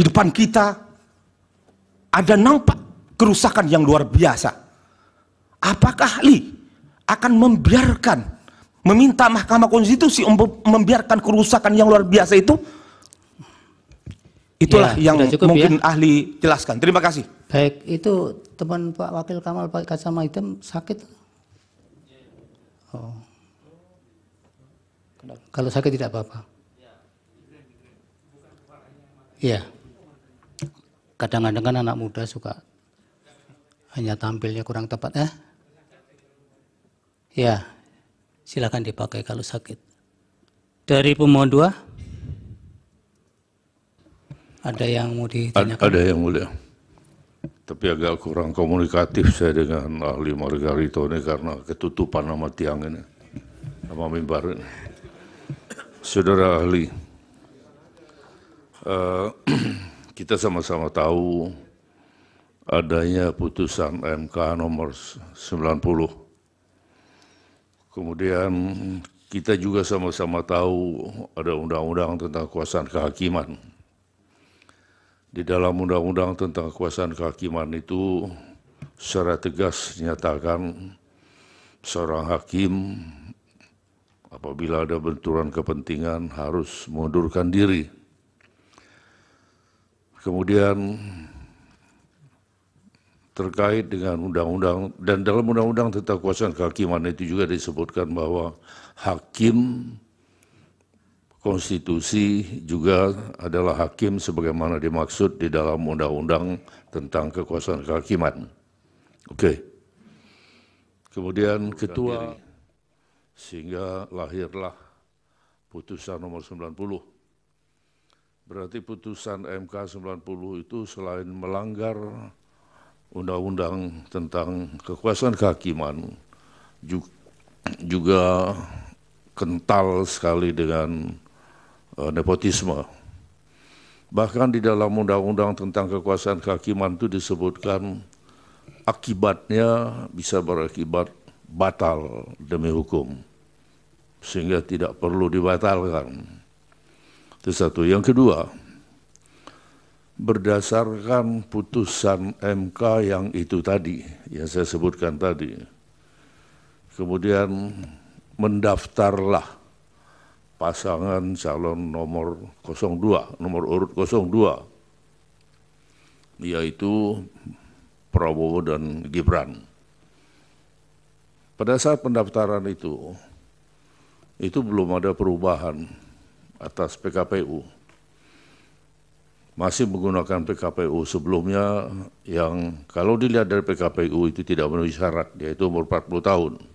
di depan kita ada nampak kerusakan yang luar biasa. Apakah ahli akan membiarkan, meminta Mahkamah Konstitusi untuk membiarkan kerusakan yang luar biasa itu? Itulah ya, yang cukup, mungkin ya. ahli jelaskan. Terima kasih. Baik, itu teman Pak Wakil Kamal Pak kacama Hitam sakit. Oh. Kalau sakit tidak apa-apa. Iya. -apa. -apa. Ya kadang-kadang kan anak muda suka hanya tampilnya kurang tepat eh ya silakan dipakai kalau sakit dari pemohon dua ada yang mau ditanyakan ada yang mulia tapi agak kurang komunikatif saya dengan ahli Margarito ini karena ketutupan nama tiang ini, nama mimbar ini. Saudara ahli, uh, kita sama-sama tahu adanya putusan MK nomor 90. Kemudian kita juga sama-sama tahu ada undang-undang tentang kekuasaan kehakiman. Di dalam undang-undang tentang kekuasaan kehakiman itu secara tegas dinyatakan seorang hakim apabila ada benturan kepentingan harus mengundurkan diri Kemudian terkait dengan undang-undang dan dalam undang-undang tentang kekuasaan kehakiman itu juga disebutkan bahwa hakim konstitusi juga adalah hakim sebagaimana dimaksud di dalam undang-undang tentang kekuasaan kehakiman. Oke. Kemudian ketua sehingga lahirlah putusan nomor 90 Berarti putusan MK 90 itu selain melanggar undang-undang tentang kekuasaan kehakiman juga kental sekali dengan eh, nepotisme. Bahkan di dalam undang-undang tentang kekuasaan kehakiman itu disebutkan akibatnya bisa berakibat batal demi hukum sehingga tidak perlu dibatalkan. Itu satu. Yang kedua, berdasarkan putusan MK yang itu tadi, yang saya sebutkan tadi, kemudian mendaftarlah pasangan calon nomor 02, nomor urut 02, yaitu Prabowo dan Gibran. Pada saat pendaftaran itu, itu belum ada perubahan atas PKPU. Masih menggunakan PKPU sebelumnya yang kalau dilihat dari PKPU itu tidak memenuhi syarat, yaitu umur 40 tahun.